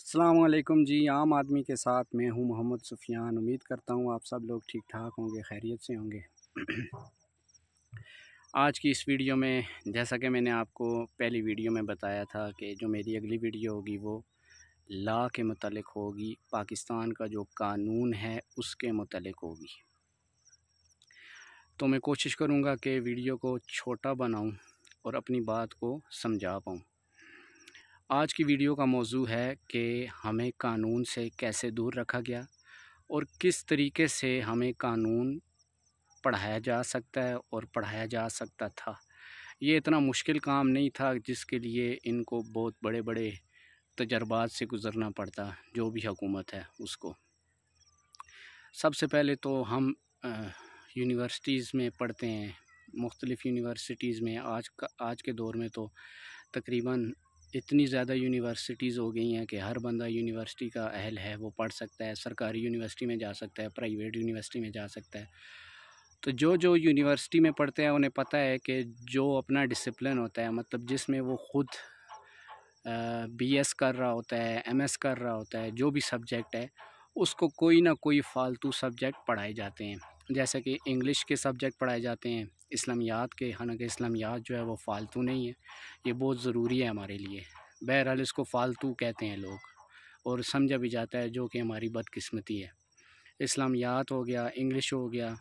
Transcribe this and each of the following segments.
अल्लाम जी आम आदमी के साथ मैं हूं मोहम्मद सुफियान उम्मीद करता हूं आप सब लोग ठीक ठाक होंगे खैरियत से होंगे आज की इस वीडियो में जैसा कि मैंने आपको पहली वीडियो में बताया था कि जो मेरी अगली वीडियो होगी वो ला के मतलब होगी पाकिस्तान का जो कानून है उसके मतलब होगी तो मैं कोशिश करूँगा कि वीडियो को छोटा बनाऊँ और अपनी बात को समझा पाऊँ आज की वीडियो का मौजू है कि हमें कानून से कैसे दूर रखा गया और किस तरीके से हमें कानून पढ़ाया जा सकता है और पढ़ाया जा सकता था ये इतना मुश्किल काम नहीं था जिसके लिए इनको बहुत बड़े बड़े तजर्बात से गुज़रना पड़ता जो भी हुकूमत है उसको सबसे पहले तो हम यूनिवर्सिटीज़ में पढ़ते हैं मुख्तलिफ़ यूनिवर्सिटीज़ में आज का आज के दौर में तो तकरीबन इतनी ज़्यादा यूनिवर्सिटीज़ हो गई हैं कि हर बंदा यूनिवर्सिटी का अहल है वो पढ़ सकता है सरकारी यूनिवर्सिटी में जा सकता है प्राइवेट यूनिवर्सिटी में जा सकता है तो जो जो यूनिवर्सिटी में पढ़ते हैं उन्हें पता है कि जो अपना डिसिप्लिन होता है मतलब जिसमें वो ख़ुद बी एस कर रहा होता है एम एस कर रहा होता है जो भी सब्जेक्ट है उसको कोई ना कोई फ़ालतू सब्जेक्ट पढ़ाए जाते हैं जैसे कि इंग्लिश के सब्जेक्ट पढ़ाए जाते हैं इस्लामियात के हालांकि इस्लामियात जो है वो फ़ालतू नहीं है ये बहुत ज़रूरी है हमारे लिए बहरहाल इसको फ़ालतू कहते हैं लोग और समझा भी जाता है जो कि हमारी बदकस्मती है इस्लामियात हो गया इंग्लिश हो गया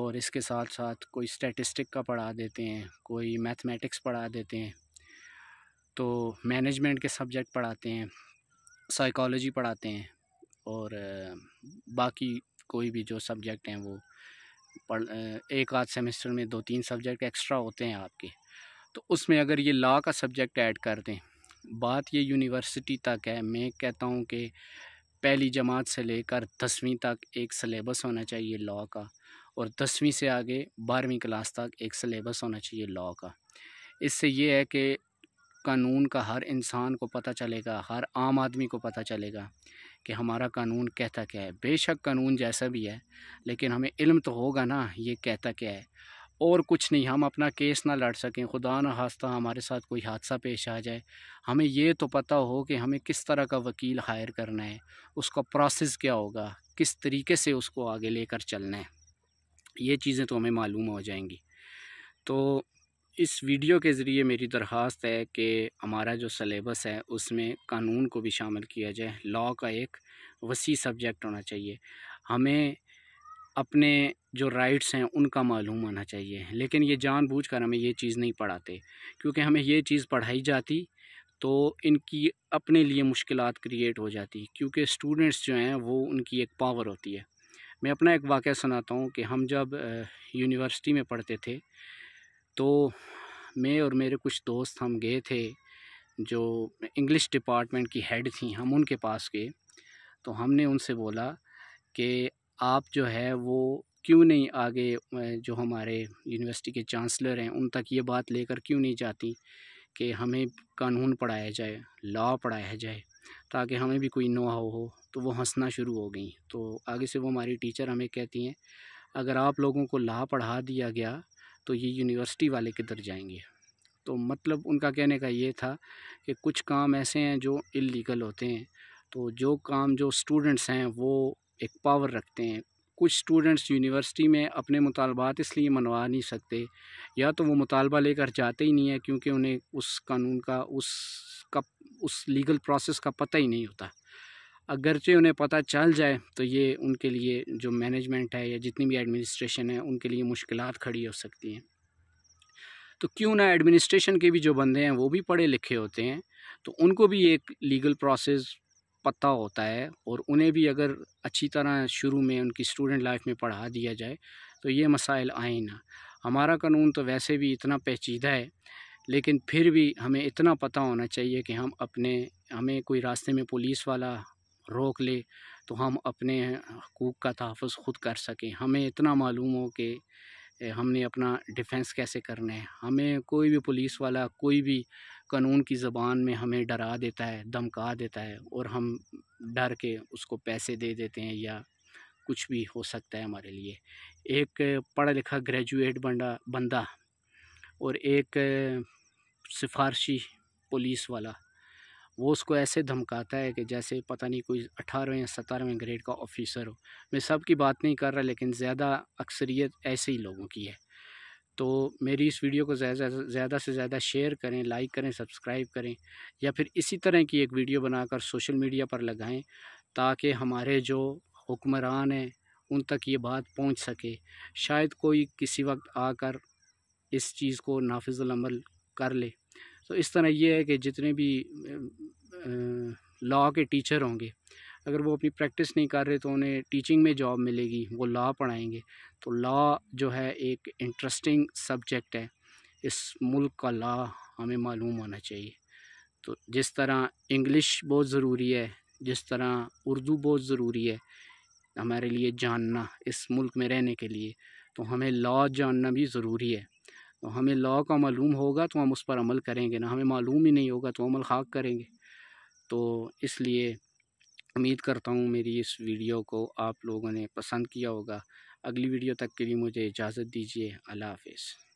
और इसके साथ साथ कोई स्टेटिस्टिक का पढ़ा देते हैं कोई मैथमेटिक्स पढ़ा देते हैं तो मैनेजमेंट के सब्जेक्ट पढ़ाते हैं साइकोलॉजी पढ़ाते हैं और बाकी कोई भी जो सब्जेक्ट हैं वो पढ़ एक आध सेमेस्टर में दो तीन सब्जेक्ट एक्स्ट्रा होते हैं आपके तो उसमें अगर ये लॉ का सब्जेक्ट ऐड कर दें बात ये यूनिवर्सिटी तक है मैं कहता हूँ कि पहली जमात से लेकर दसवीं तक एक सलेबस होना चाहिए लॉ का और दसवीं से आगे बारहवीं क्लास तक एक सलेबस होना चाहिए लॉ का इससे ये है कि कानून का हर इंसान को पता चलेगा हर आम आदमी को पता चलेगा कि हमारा कानून कहता क्या है बेशक कानून जैसा भी है लेकिन हमें इल्म तो होगा ना ये कहता क्या है और कुछ नहीं हम अपना केस ना लड़ सकें खुदा न हास्ता हमारे साथ कोई हादसा पेश आ जाए हमें ये तो पता हो कि हमें किस तरह का वकील हायर करना है उसका प्रोसेस क्या होगा किस तरीके से उसको आगे लेकर चलना है ये चीज़ें तो हमें मालूम हो जाएंगी तो इस वीडियो के ज़रिए मेरी दरख्वास्त है कि हमारा जो सलेबस है उसमें कानून को भी शामिल किया जाए लॉ का एक वसी सब्जेक्ट होना चाहिए हमें अपने जो राइट्स हैं उनका मालूम होना चाहिए लेकिन ये जानबूझकर हमें ये चीज़ नहीं पढ़ाते क्योंकि हमें ये चीज़ पढ़ाई जाती तो इनकी अपने लिए मुश्किल क्रिएट हो जाती क्योंकि स्टूडेंट्स जो हैं वो उनकी एक पावर होती है मैं अपना एक वाक़ सुनाता हूँ कि हम जब यूनिवर्सिटी में पढ़ते थे तो मैं और मेरे कुछ दोस्त हम गए थे जो इंग्लिश डिपार्टमेंट की हेड थी हम उनके पास गए तो हमने उनसे बोला कि आप जो है वो क्यों नहीं आगे जो हमारे यूनिवर्सिटी के चांसलर हैं उन तक ये बात लेकर क्यों नहीं जाती कि हमें कानून पढ़ाया जाए लॉ पढ़ाया जाए ताकि हमें भी कोई नो हो तो वो हंसना शुरू हो गई तो आगे से वो हमारी टीचर हमें कहती हैं अगर आप लोगों को ला पढ़ा दिया गया तो ये यूनिवर्सिटी वाले किधर जाएंगे तो मतलब उनका कहने का ये था कि कुछ काम ऐसे हैं जो इलीगल होते हैं तो जो काम जो स्टूडेंट्स हैं वो एक पावर रखते हैं कुछ स्टूडेंट्स यूनिवर्सिटी में अपने मुतालबात इसलिए मनवा नहीं सकते या तो वो मुतालबा लेकर जाते ही नहीं है क्योंकि उन्हें उस कानून का उस का उस लीगल प्रोसेस का पता ही नहीं होता अगरचे उन्हें पता चल जाए तो ये उनके लिए जो मैनेजमेंट है या जितनी भी एडमिनिस्ट्रेशन है उनके लिए मुश्किल खड़ी हो सकती हैं तो क्यों ना एडमिनिस्ट्रेशन के भी जो बंदे हैं वो भी पढ़े लिखे होते हैं तो उनको भी एक लीगल प्रोसेस पता होता है और उन्हें भी अगर अच्छी तरह शुरू में उनकी स्टूडेंट लाइफ में पढ़ा दिया जाए तो ये मसाइल आए ना हमारा कानून तो वैसे भी इतना पेचीदा है लेकिन फिर भी हमें इतना पता होना चाहिए कि हम अपने हमें कोई रास्ते में पुलिस वाला रोक ले तो हम अपने हकूक़ का तहफ़ ख़ुद कर सकें हमें इतना मालूम हो कि हमने अपना डिफेंस कैसे करना है हमें कोई भी पुलिस वाला कोई भी कानून की ज़बान में हमें डरा देता है धमका देता है और हम डर के उसको पैसे दे देते हैं या कुछ भी हो सकता है हमारे लिए एक पढ़ा लिखा ग्रेजुएट बंदा बंदा और एक सिफारशी पुलिस वाला वो उसको ऐसे धमकाता है कि जैसे पता नहीं कोई अठारहवें या सतारहवें ग्रेड का ऑफिसर हो मैं सब की बात नहीं कर रहा लेकिन ज़्यादा अक्सरियत ऐसे ही लोगों की है तो मेरी इस वीडियो को ज़्यादा से ज़्यादा शेयर करें लाइक करें सब्सक्राइब करें या फिर इसी तरह की एक वीडियो बनाकर सोशल मीडिया पर लगाएं ताकि हमारे जो हुक्मरान हैं उन तक ये बात पहुंच सके शायद कोई किसी वक्त आकर इस चीज़ को नाफिजल अमल कर ले तो इस तरह ये है कि जितने भी लॉ के टीचर होंगे अगर वो अपनी प्रैक्टिस नहीं कर रहे तो उन्हें टीचिंग में जॉब मिलेगी वो लॉ पढ़ाएंगे तो लॉ जो है एक इंटरेस्टिंग सब्जेक्ट है इस मुल्क का लॉ हमें मालूम होना चाहिए तो जिस तरह इंग्लिश बहुत ज़रूरी है जिस तरह उर्दू बहुत ज़रूरी है हमारे लिए जानना इस मुल्क में रहने के लिए तो हमें लॉ जानना भी ज़रूरी है तो हमें लॉ का मालूम होगा तो हम उस पर अमल करेंगे ना हमें मालूम ही नहीं होगा तो अमल खाक करेंगे तो इसलिए उम्मीद करता हूँ मेरी इस वीडियो को आप लोगों ने पसंद किया होगा अगली वीडियो तक के लिए मुझे इजाज़त दीजिए अल्लाह हाफिज़